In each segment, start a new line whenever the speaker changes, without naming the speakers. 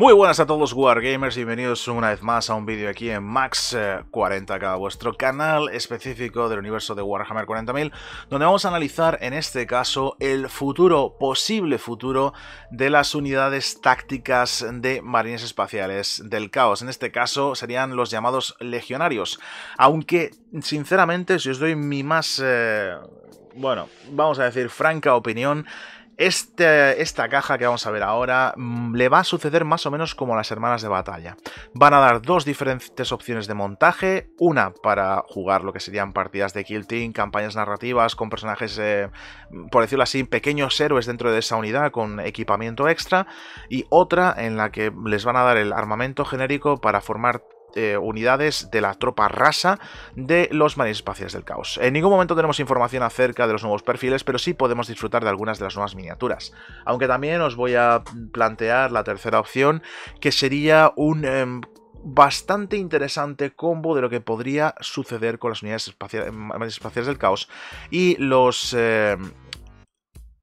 Muy buenas a todos Wargamers, y bienvenidos una vez más a un vídeo aquí en Max40k, vuestro canal específico del universo de Warhammer 40.000, donde vamos a analizar en este caso el futuro, posible futuro, de las unidades tácticas de marines espaciales del caos. En este caso serían los llamados legionarios, aunque sinceramente si os doy mi más... Eh, bueno, vamos a decir franca opinión, este, esta caja que vamos a ver ahora mm, le va a suceder más o menos como las hermanas de batalla. Van a dar dos diferentes opciones de montaje, una para jugar lo que serían partidas de kill team, campañas narrativas con personajes, eh, por decirlo así, pequeños héroes dentro de esa unidad con equipamiento extra, y otra en la que les van a dar el armamento genérico para formar eh, unidades de la tropa rasa de los marines espaciales del caos. En ningún momento tenemos información acerca de los nuevos perfiles, pero sí podemos disfrutar de algunas de las nuevas miniaturas. Aunque también os voy a plantear la tercera opción, que sería un... Em, bastante interesante combo de lo que podría suceder con las unidades espaciales, marines espaciales del caos y los... Em,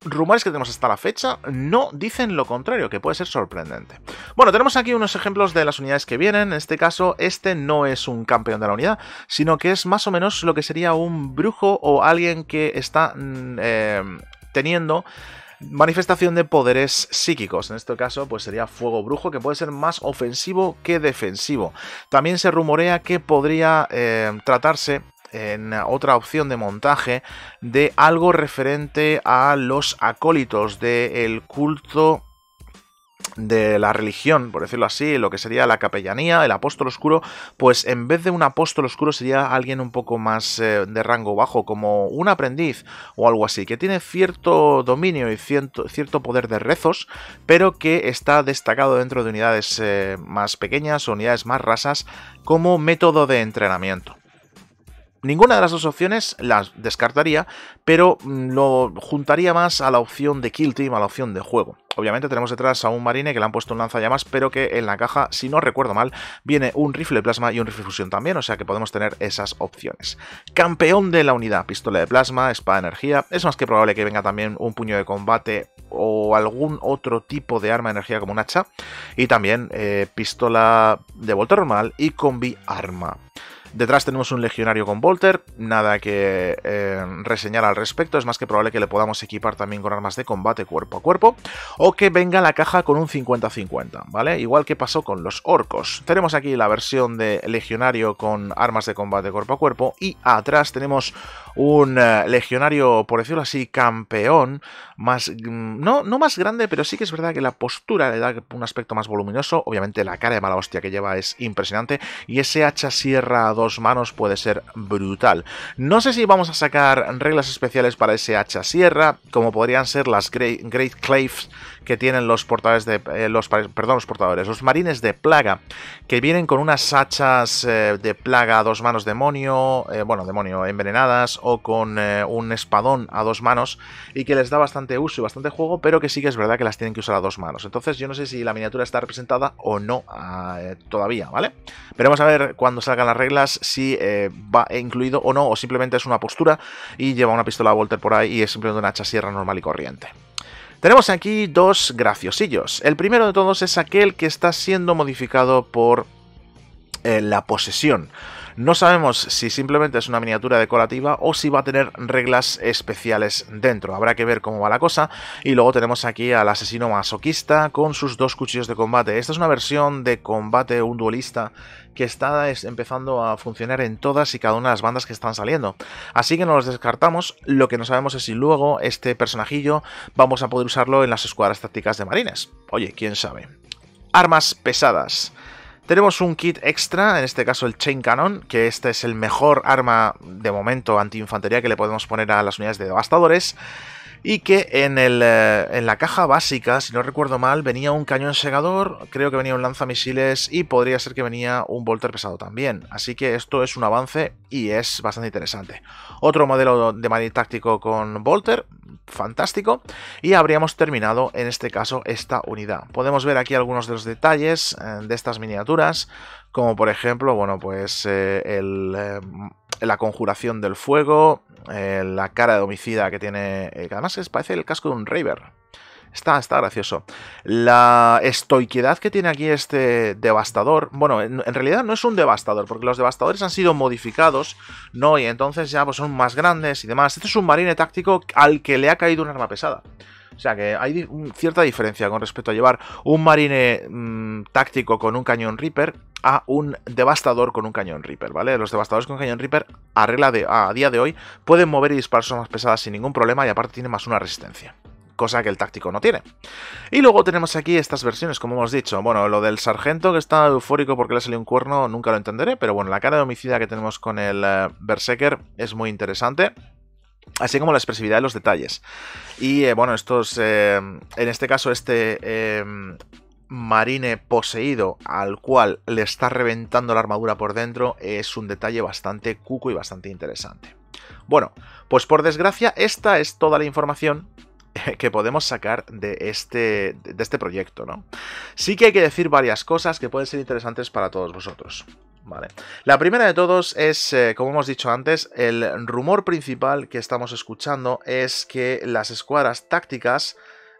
rumores que tenemos hasta la fecha no dicen lo contrario, que puede ser sorprendente. Bueno, tenemos aquí unos ejemplos de las unidades que vienen. En este caso, este no es un campeón de la unidad, sino que es más o menos lo que sería un brujo o alguien que está mm, em, teniendo manifestación de poderes psíquicos. En este caso, pues sería fuego brujo, que puede ser más ofensivo que defensivo. También se rumorea que podría em, tratarse en otra opción de montaje de algo referente a los acólitos del culto de la religión, por decirlo así, lo que sería la capellanía, el apóstol oscuro, pues en vez de un apóstol oscuro sería alguien un poco más eh, de rango bajo, como un aprendiz o algo así, que tiene cierto dominio y cierto, poder de rezos, pero que está destacado dentro de unidades eh, más pequeñas o unidades más rasas como método de entrenamiento. Ninguna de las dos opciones las descartaría, pero mm, lo juntaría más a la opción de Kill Team, a la opción de juego. Obviamente tenemos detrás a un marine que le han puesto un lanzallamas, pero que en la caja, si no recuerdo mal, viene un rifle de plasma y un rifle fusión también, o sea que podemos tener esas opciones. Campeón de la unidad, pistola de plasma, espada de energía, es más que probable que venga también un puño de combate o algún otro tipo de arma de energía como un hacha, y también eh, pistola de vuelta normal y combi arma. Detrás tenemos un legionario con Volter, nada que eh, reseñar al respecto, es más que probable que le podamos equipar también con armas de combate cuerpo a cuerpo, o que venga la caja con un 50-50, ¿vale? Igual que pasó con los orcos. Tenemos aquí la versión de legionario con armas de combate cuerpo a cuerpo, y atrás tenemos un eh, legionario, por decirlo así, campeón, más mm, no, no más grande, pero sí que es verdad que la postura le da un aspecto más voluminoso, obviamente la cara de mala hostia que lleva es impresionante, y ese hacha sierra dos manos puede ser brutal. No sé si vamos a sacar reglas especiales para ese hacha sierra, como podrían ser las Great, great que tienen los portadores de eh, los perdón, los portadores, los marines de plaga que vienen con unas hachas eh, de plaga a dos manos demonio, eh, bueno, demonio envenenadas o con un espadón a dos manos y que les da bastante uso y bastante juego, pero que sí que es verdad que las tienen que usar a dos manos. Entonces, yo no sé si la miniatura está representada o no ah, todavía, ¿vale? pero vamos a ver cuando salgan las reglas si eh, va incluido o no, o simplemente es una postura y lleva una pistola Walter por ahí y es simplemente una sierra normal y corriente. Tenemos aquí dos graciosillos. El primero de todos es aquel que está siendo modificado por eh, la posesión. No sabemos si simplemente es una miniatura decorativa o si va a tener reglas especiales dentro. Habrá que ver cómo va la cosa. Y luego tenemos aquí al asesino masoquista con sus dos cuchillos de combate. Esta es una versión de combate, un duelista que está empezando a funcionar en todas y cada una de las bandas que están saliendo. Así que no los descartamos, lo que no sabemos es si luego este personajillo vamos a poder usarlo en las escuadras tácticas de marines. Oye, quién sabe. Armas pesadas. Tenemos un kit extra, en este caso el Chain Cannon, que este es el mejor arma de momento antiinfantería que le podemos poner a las unidades de devastadores y que eh, en, la caja básica, si no recuerdo mal, venía un cañón segador, creo que venía un lanzamisiles y podría ser que venía un volter pesado también. Así que esto es un avance y es bastante interesante. Otro modelo de maní táctico con volter, fantástico. Y habríamos terminado en este caso esta unidad. Podemos ver aquí algunos de los detalles eh, de estas miniaturas, como por ejemplo, bueno, pues eh, el la conjuración del fuego, eh, la cara de homicida que tiene, eh, además parece el casco de un raver. Está, está gracioso. La estoiquedad que tiene aquí este devastador. Bueno, en, realidad no es un devastador, porque los devastadores han sido modificados, ¿no? Y entonces ya pues, son más grandes y demás. Este es un marine táctico al que le ha caído un arma pesada. O sea que hay cierta diferencia con respecto a llevar un marine mm, táctico con un cañón Reaper a un devastador con un cañón Reaper, ¿vale? Los devastadores con cañón Reaper, a, de, a día de hoy, pueden mover y disparar más pesadas sin ningún problema y aparte tiene más una resistencia cosa que el táctico no tiene. Y luego tenemos aquí estas versiones, como hemos dicho. Bueno, lo del sargento que está eufórico porque le salió un cuerno, nunca lo entenderé, pero bueno, la cara de homicida que tenemos con el eh, Berserker es muy interesante. Así como la expresividad de los detalles. Y eh, bueno, estos. Eh, en este caso, este marine poseído al cual le está reventando la armadura por dentro es un detalle bastante cuco y bastante interesante. Bueno, pues por desgracia esta es toda la información que podemos sacar de este, de este proyecto, ¿no? Sí que hay que decir varias cosas que pueden ser interesantes para todos vosotros. Vale. La primera de todos es, eh, como hemos dicho antes, el rumor principal que estamos escuchando es que las escuadras tácticas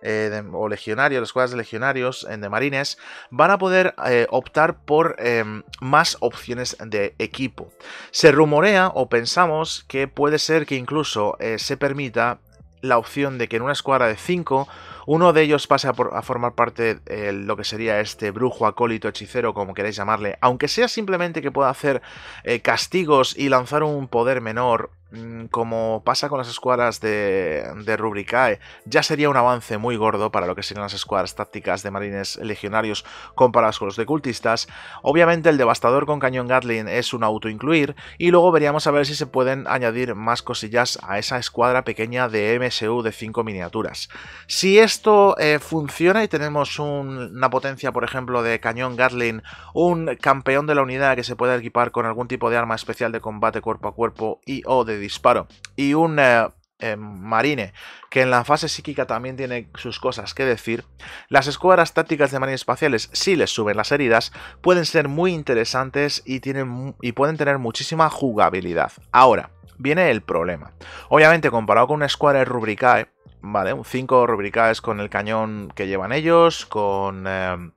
eh, o legionarios, las escuadras de legionarios eh, de marines, van a poder eh, optar por em, más opciones de equipo. Se rumorea o pensamos que puede ser que incluso se permita la opción de que en una escuadra de 5 uno de ellos pasa a formar parte de lo que sería este brujo, acólito, hechicero, como queráis llamarle, aunque sea simplemente que pueda hacer eh, castigos y lanzar un poder menor, mm, como pasa con las escuadras de, de, Rubricae, ya sería un avance muy gordo para lo que serían las escuadras tácticas de marines legionarios comparadas con los de cultistas. Obviamente el devastador con cañón Gatling es un auto incluir y luego veríamos a ver si se pueden añadir más cosillas a esa escuadra pequeña de MSU de 5 miniaturas. Si es esto eh, funciona y tenemos una potencia, por ejemplo, de cañón Gatling, un campeón de la unidad que se puede equipar con algún tipo de arma especial de combate cuerpo a cuerpo y o de disparo, y un eh, eh, marine, que en la fase psíquica también tiene sus cosas que decir, las escuadras tácticas de marines espaciales, si les suben las heridas, pueden ser muy interesantes y, tienen, y pueden tener muchísima jugabilidad. Ahora, viene el problema. Obviamente, comparado con una escuadra de rubricae, Vale, un 5 rubricaes con el cañón que llevan ellos, con... Em,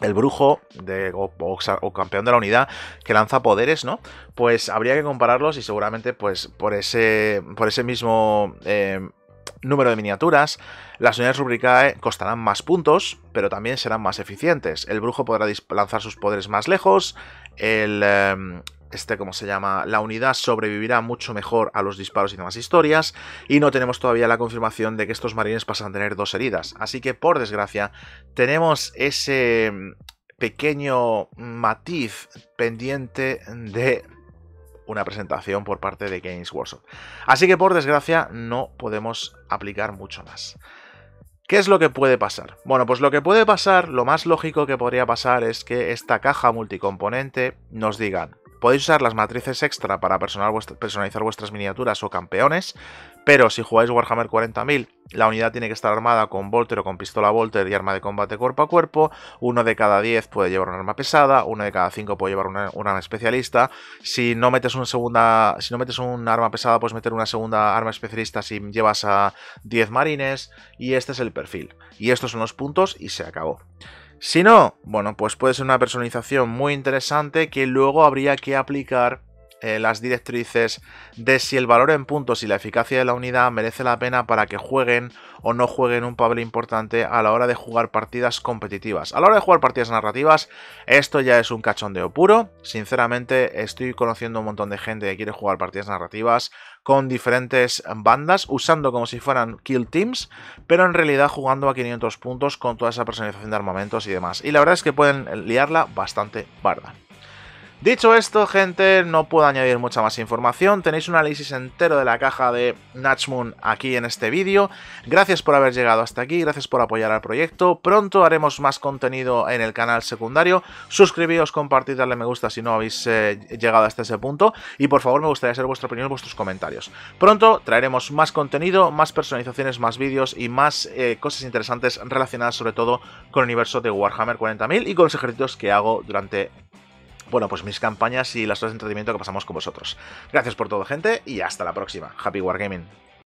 el brujo de, o, campeón de la unidad que lanza poderes, ¿no? Pues habría que compararlos y seguramente, pues, por ese, por ese mismo em, número de miniaturas, las unidades rubricae costarán más puntos, pero también serán más eficientes. El brujo podrá lanzar sus poderes más lejos, el, em, este, como se llama, la unidad sobrevivirá mucho mejor a los disparos y demás historias, y no tenemos todavía la confirmación de que estos marines pasan a tener dos heridas. Así que, por desgracia, tenemos ese mm, pequeño matiz pendiente de una presentación por parte de Games Workshop. Así que, por desgracia, no podemos aplicar mucho más. ¿Qué es lo que puede pasar? Bueno, pues lo que puede pasar, lo más lógico que podría pasar es que esta caja multicomponente nos digan, Podéis usar las matrices extra para personalizar vuestras miniaturas o campeones, pero si jugáis Warhammer 40.000, la unidad tiene que estar armada con Volter o con pistola Volter y arma de combate cuerpo a cuerpo. Uno de cada 10 puede llevar un arma pesada, uno de cada 5 puede llevar una, arma especialista. Si no metes una segunda, si no metes un arma pesada, puedes meter una segunda arma especialista si llevas a 10 marines. Y este es el perfil. Y estos son los puntos y se acabó. Si no, bueno, pues puede ser una personalización muy interesante que luego habría que aplicar eh, las directrices de si el valor en puntos y la eficacia de la unidad merece la pena para que jueguen o no jueguen un papel importante a la hora de jugar partidas competitivas. A la hora de jugar partidas narrativas, esto ya es un cachondeo puro. Sinceramente, estoy conociendo un montón de gente que quiere jugar partidas narrativas con diferentes bandas, usando como si fueran kill teams, pero en realidad jugando a 500 puntos con toda esa personalización de armamentos y demás. Y la verdad es que pueden liarla bastante barda. Dicho esto, gente, no puedo añadir mucha más información. Tenéis un análisis entero de la caja de Natchmoon aquí en este vídeo. Gracias por haber llegado hasta aquí, gracias por apoyar al proyecto. Pronto haremos más contenido en el canal secundario. Suscribíos, compartid, darle me gusta si no habéis eh, llegado hasta ese punto. Y por favor, me gustaría saber vuestra opinión, vuestros comentarios. Pronto traeremos más contenido, más personalizaciones, más vídeos y más eh, cosas interesantes relacionadas sobre todo con el universo de Warhammer 40.000 y con los ejércitos que hago durante bueno, pues mis campañas y las horas de entretenimiento que pasamos con vosotros. Gracias por todo, gente, y hasta la próxima. Happy Wargaming.